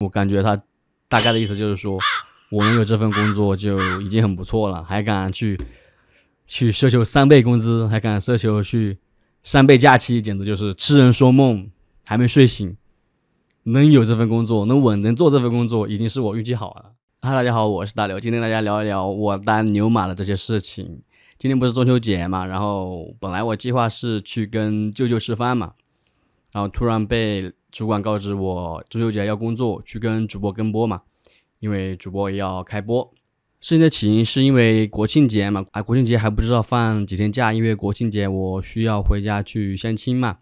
我感觉他大概的意思就是说，我能有这份工作就已经很不错了，还敢去去奢求三倍工资，还敢奢求去三倍假期，简直就是痴人说梦。还没睡醒，能有这份工作，能稳，能做这份工作，已经是我运气好了。哈，大家好，我是大刘，今天大家聊一聊我当牛马的这些事情。今天不是中秋节嘛，然后本来我计划是去跟舅舅吃饭嘛，然后突然被。主管告知我中秋节要工作，去跟主播跟播嘛，因为主播也要开播。事情的起因是因为国庆节嘛，啊，国庆节还不知道放几天假，因为国庆节我需要回家去相亲嘛。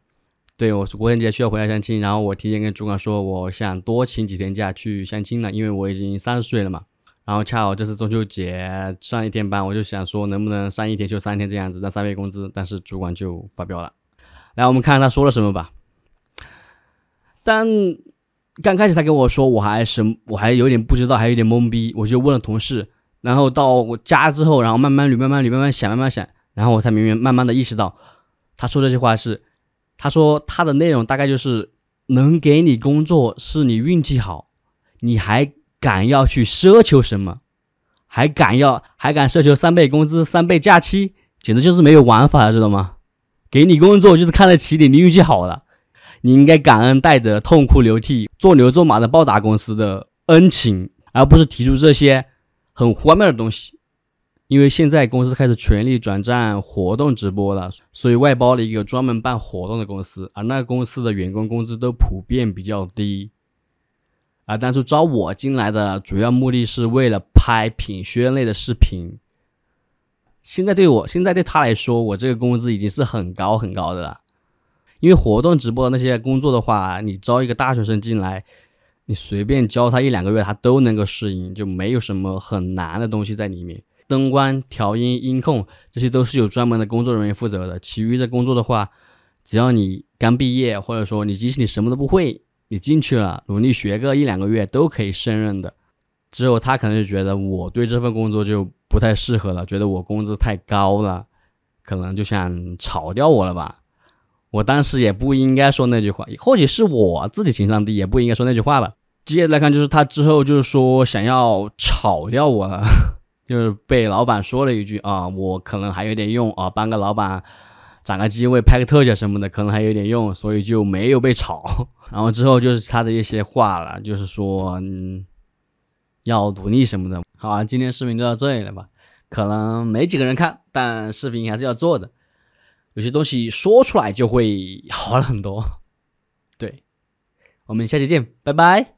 对，我是国庆节需要回家相亲，然后我提前跟主管说我想多请几天假去相亲了，因为我已经三十岁了嘛。然后恰好这次中秋节上一天班，我就想说能不能上一天休三天这样子，那三倍工资，但是主管就发飙了。来，我们看看他说了什么吧。但刚开始他跟我说，我还是我还有点不知道，还有点懵逼，我就问了同事，然后到我家之后，然后慢慢捋，慢慢捋，慢慢想，慢慢想，然后我才明明慢慢的意识到，他说这句话是，他说他的内容大概就是能给你工作是你运气好，你还敢要去奢求什么，还敢要还敢奢求三倍工资、三倍假期，简直就是没有玩法，知道吗？给你工作就是看得起你，你运气好了。你应该感恩戴德、痛哭流涕、做牛做马的报答公司的恩情，而不是提出这些很荒谬的东西。因为现在公司开始全力转战活动直播了，所以外包了一个专门办活动的公司，而那个公司的员工工资都普遍比较低。啊，当初招我进来的主要目的是为了拍品宣类的视频。现在对我，现在对他来说，我这个工资已经是很高很高的了。因为活动直播那些工作的话，你招一个大学生进来，你随便教他一两个月，他都能够适应，就没有什么很难的东西在里面。灯光、调音、音控这些都是有专门的工作人员负责的。其余的工作的话，只要你刚毕业，或者说你即使你什么都不会，你进去了，努力学个一两个月都可以胜任的。之后他可能就觉得我对这份工作就不太适合了，觉得我工资太高了，可能就想炒掉我了吧。我当时也不应该说那句话，或许是我自己情商低，也不应该说那句话吧。接着来看，就是他之后就是说想要炒掉我了，就是被老板说了一句啊，我可能还有点用啊，帮个老板，攒个机会，拍个特写什么的，可能还有点用，所以就没有被炒。然后之后就是他的一些话了，就是说嗯，要独立什么的。好，今天视频就到这里了吧？可能没几个人看，但视频还是要做的。有些东西说出来就会好了很多。对，我们下期见，拜拜。